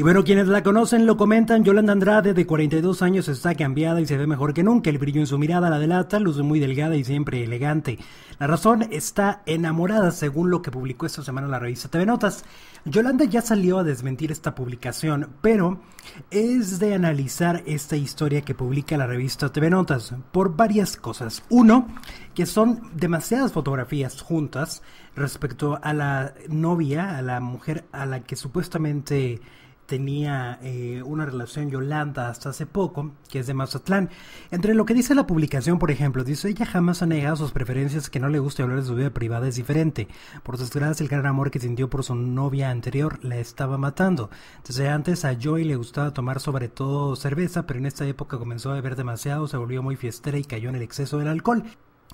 Y bueno, quienes la conocen lo comentan, Yolanda Andrade de 42 años está cambiada y se ve mejor que nunca, el brillo en su mirada la delata, luce muy delgada y siempre elegante. La razón está enamorada, según lo que publicó esta semana la revista TV Notas. Yolanda ya salió a desmentir esta publicación, pero es de analizar esta historia que publica la revista TV Notas por varias cosas. Uno, que son demasiadas fotografías juntas respecto a la novia, a la mujer a la que supuestamente tenía eh, una relación Yolanda hasta hace poco, que es de Mazatlán. Entre lo que dice la publicación, por ejemplo, dice, ella jamás ha negado sus preferencias, que no le gusta hablar de su vida privada es diferente. Por desgracia, el gran amor que sintió por su novia anterior la estaba matando. Desde antes a Joy le gustaba tomar sobre todo cerveza, pero en esta época comenzó a beber demasiado, se volvió muy fiestera y cayó en el exceso del alcohol.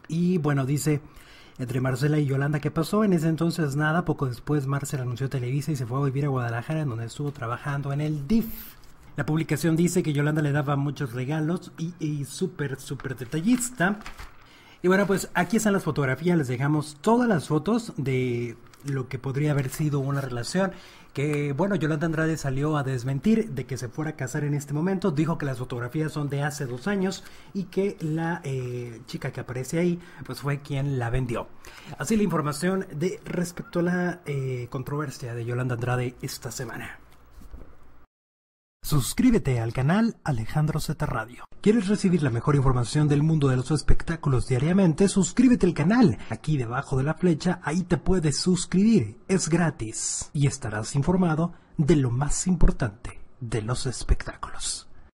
Y bueno, dice entre Marcela y Yolanda ¿qué pasó. En ese entonces nada, poco después Marcela anunció Televisa y se fue a vivir a Guadalajara en donde estuvo trabajando en el DIF. La publicación dice que Yolanda le daba muchos regalos y, y súper, súper detallista. Y bueno, pues aquí están las fotografías, les dejamos todas las fotos de lo que podría haber sido una relación que bueno, Yolanda Andrade salió a desmentir de que se fuera a casar en este momento, dijo que las fotografías son de hace dos años y que la eh, chica que aparece ahí pues fue quien la vendió. Así la información de respecto a la eh, controversia de Yolanda Andrade esta semana. Suscríbete al canal Alejandro Z Radio. ¿Quieres recibir la mejor información del mundo de los espectáculos diariamente? Suscríbete al canal. Aquí debajo de la flecha, ahí te puedes suscribir. Es gratis. Y estarás informado de lo más importante de los espectáculos.